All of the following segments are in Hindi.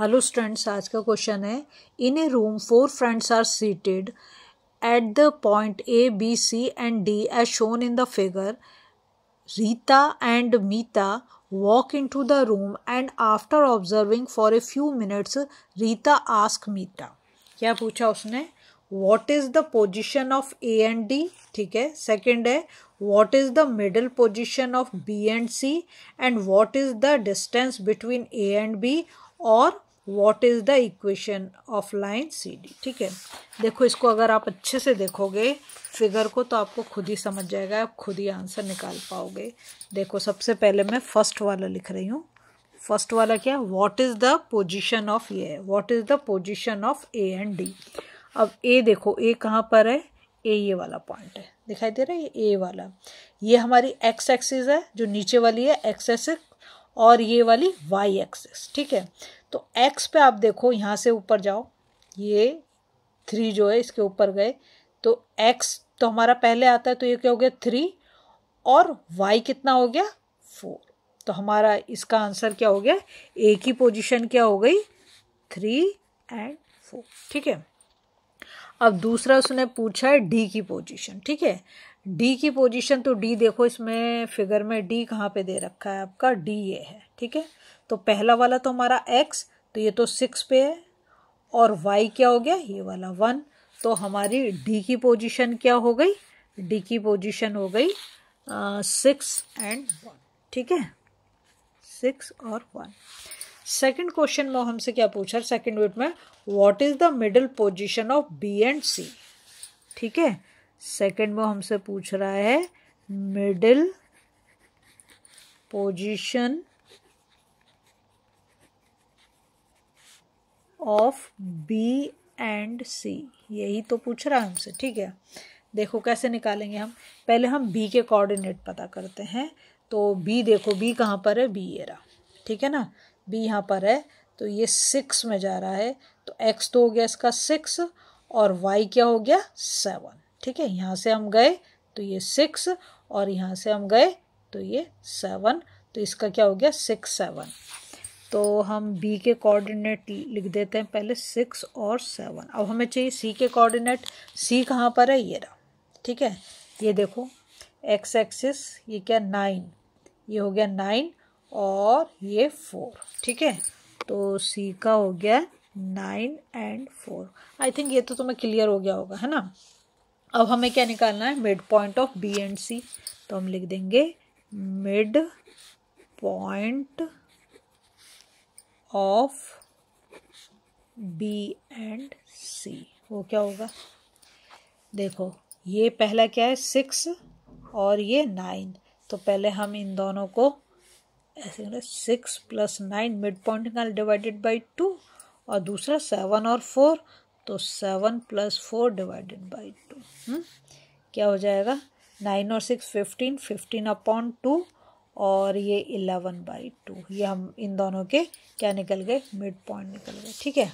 हेलो स्टूडेंट्स आज का क्वेश्चन है in a room four friends are seated at the point A B C and D as shown in the figure Rita and Mita walk into the room and after observing for a few minutes Rita ask Mita क्या पूछा उसने what is the position of A and D ठीक है सेकेंड है what is the middle position of B and C and what is the distance between A and B और what is the equation of line C D ठीक है देखो इसको अगर आप अच्छे से देखोगे फिगर को तो आपको खुद ही समझ जाएगा आप खुद ही आंसर निकाल पाओगे देखो सबसे पहले मैं फर्स्ट वाला लिख रही हूँ फर्स्ट वाला क्या what is the position of A what what is the position of A and D अब ए देखो ए कहाँ पर है ए ये वाला पॉइंट है दिखाई दे रहा है ये ए वाला ये हमारी एक्स एक्सिस है जो नीचे वाली है एक्स एक्सिस और ये वाली वाई एक्सिस ठीक है तो एक्स पे आप देखो यहाँ से ऊपर जाओ ये थ्री जो है इसके ऊपर गए तो एक्स तो हमारा पहले आता है तो ये क्या हो गया थ्री और वाई कितना हो गया फोर तो हमारा इसका आंसर क्या हो गया एक ही पोजीशन क्या हो गई थ्री एंड फोर ठीक है अब दूसरा उसने पूछा है डी की पोजीशन ठीक है डी की पोजीशन तो डी देखो इसमें फिगर में डी कहाँ पे दे रखा है आपका डी ये है ठीक है तो पहला वाला तो हमारा एक्स तो ये तो सिक्स पे है और वाई क्या हो गया ये वाला वन तो हमारी डी की पोजीशन क्या हो गई डी की पोजीशन हो गई सिक्स एंड वन ठीक है सिक्स और वन सेकंड क्वेश्चन में हमसे क्या पूछा सेकंड वेट में what is the middle position of B and C ठीक है सेकंड वो हमसे पूछ रहा है middle position of B and C यही तो पूछ रहा है हमसे ठीक है देखो कैसे निकालेंगे हम पहले हम बी के कोऑर्डिनेट पता करते हैं तो बी देखो बी कहाँ पर है बी एरा ठीक है ना बी यहाँ पर है तो ये सिक्स में जा रहा है तो एक्स तो हो गया इसका सिक्स और वाई क्या हो गया सेवन ठीक है यहाँ से हम गए तो ये सिक्स और यहाँ से हम गए तो ये सेवन तो इसका क्या हो गया सिक्स सेवन तो हम बी के कोऑर्डिनेट लिख देते हैं पहले सिक्स और सेवन अब हमें चाहिए सी के कोऑर्डिनेट सी कहाँ पर है ये रहा ठीक है ये देखो एक्स एक्सिस ये क्या नाइन ये हो गया नाइन और ये फोर ठीक है तो सी का हो गया nine and four I think ये तो तुम्हें क्लियर हो गया होगा है ना अब हमें क्या निकालना है mid point of B and C तो हम लिख देंगे mid point of B and C वो क्या होगा देखो ये पहला क्या है सिक्स और ये नाइन तो पहले हम इन दोनों को ऐसे six plus nine mid point divided by two और दूसरा सेवन और फोर तो seven plus four divided by two क्या हो जाएगा नाइन और six fifteen fifteen upon two और ये इलेवन बाई टू ये हम इन दोनों के क्या निकल गए मिड पॉइंट निकल गए ठीक है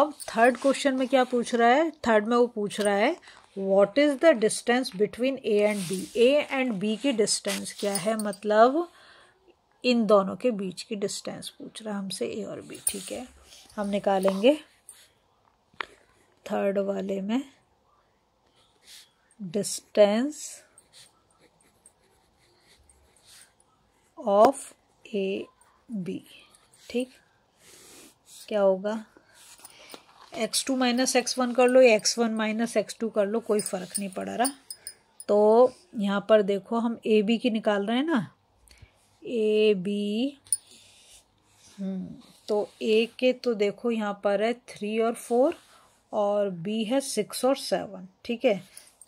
अब थर्ड क्वेश्चन में क्या पूछ रहा है थर्ड में वो पूछ रहा है what is the distance between A and B A and B की डिस्टेंस क्या है मतलब इन दोनों के बीच की डिस्टेंस पूछ रहा है हमसे ए और बी ठीक है हम निकालेंगे थर्ड वाले में डिस्टेंस ऑफ ए बी ठीक क्या होगा X two minus X one कर लो या X one minus X two कर लो कोई फ़र्क नहीं पड़ रहा तो यहाँ पर देखो हम ए बी की निकाल रहे हैं ना ए बी हम्म, तो ए के तो देखो यहाँ पर है थ्री और फोर और बी है सिक्स और सेवन ठीक है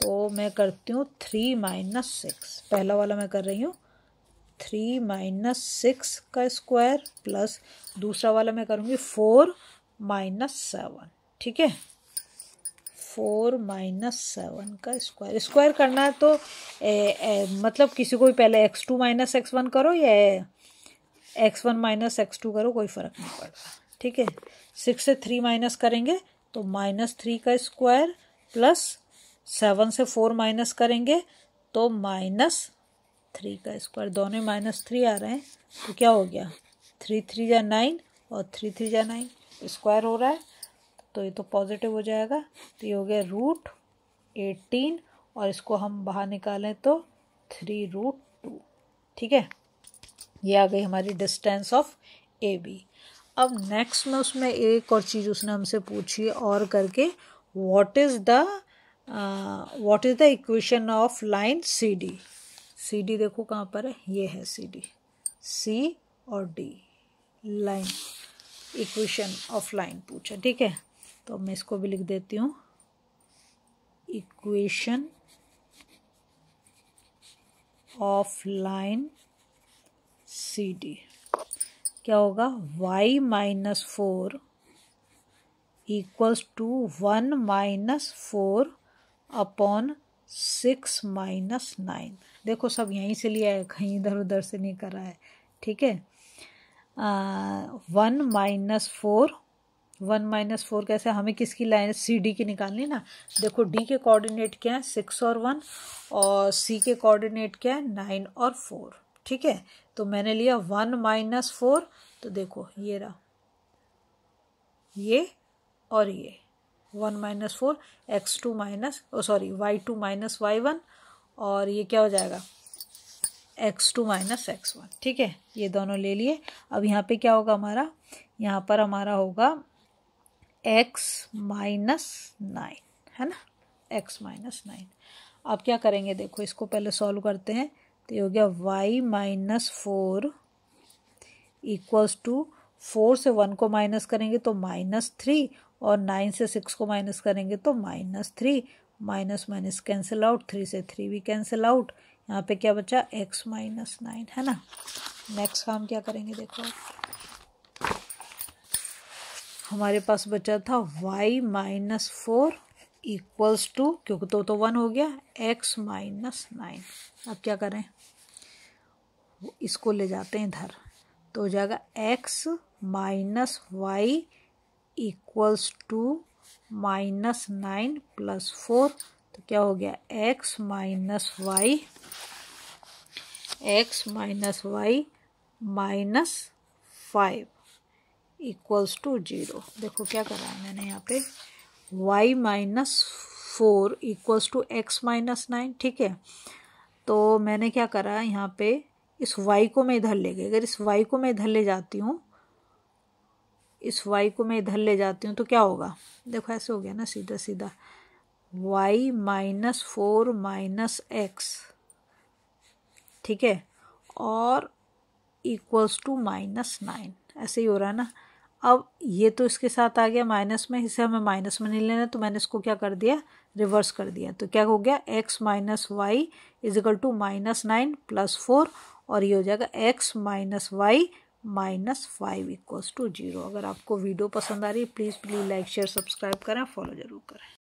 तो मैं करती हूँ थ्री माइनस सिक्स पहला वाला मैं कर रही हूँ थ्री माइनस सिक्स का स्क्वायर प्लस दूसरा वाला मैं करूँगी फोर माइनस सेवन ठीक है फोर माइनस सेवन का स्क्वायर स्क्वायर करना है तो ए, ए, मतलब किसी को भी पहले X two minus X one करो या X one minus X two करो कोई फ़र्क नहीं पड़ता ठीक है सिक्स से थ्री माइनस करेंगे तो माइनस थ्री का स्क्वायर प्लस सेवन से फोर माइनस करेंगे तो माइनस थ्री का स्क्वायर दोनों माइनस थ्री आ रहे हैं तो क्या हो गया थ्री थ्री या नाइन और थ्री थ्री या नाइन स्क्वायर हो रहा है तो ये तो पॉजिटिव हो जाएगा तो ये हो गया रूट एटीन और इसको हम बाहर निकालें तो थ्री रूट टू ठीक है ये आ गई हमारी डिस्टेंस ऑफ ए बी अब नेक्स्ट में उसमें एक और चीज़ उसने हमसे पूछी और करके what is the what is the equation of line C D C D देखो कहाँ पर है ये है सी डी सी और D line equation of line पूछा ठीक है तो मैं इसको भी लिख देती हूँ equation of line C D क्या होगा y minus four equals to one minus four upon six minus nine देखो सब यहीं से लिया है कहीं इधर उधर से नहीं कर रहा है ठीक है one minus four one minus four कैसे हमें किसकी लाइन सी डी की निकालनी ना देखो डी के कोऑर्डिनेट क्या है सिक्स और वन और सी के कोऑर्डिनेट क्या है नाइन और फोर ठीक है तो मैंने लिया वन माइनस फोर तो देखो ये रहा ये और ये one minus four X two minus O sorry Y two minus Y one और ये क्या हो जाएगा X two minus X one ठीक है ये दोनों ले लिए अब यहाँ पे क्या होगा हमारा यहाँ पर हमारा होगा एक्स माइनस नाइन है ना एक्स माइनस नाइन अब क्या करेंगे देखो इसको पहले सॉल्व करते हैं तो ये हो गया Y minus four equals to four से वन को माइनस करेंगे तो माइनस थ्री और नाइन से सिक्स को माइनस करेंगे तो minus three minus minus cancel out three से थ्री भी कैंसिल आउट यहाँ पे क्या बचा एक्स माइनस नाइन है ना नेक्स्ट काम क्या करेंगे देखो हमारे पास बचा था Y minus four equals to क्योंकि तो तो वन हो गया एक्स माइनस नाइन अब क्या करें इसको ले जाते हैं इधर तो हो जाएगा X minus Y equals to minus nine plus four तो क्या हो गया X minus Y X minus Y minus five equals to zero देखो क्या करा है मैंने यहाँ पे Y minus four equals to X minus nine ठीक है तो मैंने क्या करा यहाँ पे इस वाई को मैं इधर ले गई अगर इस वाई को मैं इधर ले जाती हूँ इस वाई को मैं इधर ले जाती हूँ तो क्या होगा देखो ऐसे हो गया ना सीधा सीधा Y minus four minus X ठीक है और इक्वल्स टू माइनस नाइन ऐसे ही हो रहा है ना अब ये तो इसके साथ आ गया माइनस में इसे हमें माइनस में नहीं लेना तो मैंने इसको क्या कर दिया रिवर्स कर दिया तो क्या हो गया एक्स माइनस वाई इजिकल to minus nine plus four और ये हो जाएगा X minus Y minus five equals to zero अगर आपको वीडियो पसंद आ रही है please please like share subscribe करें फॉलो ज़रूर करें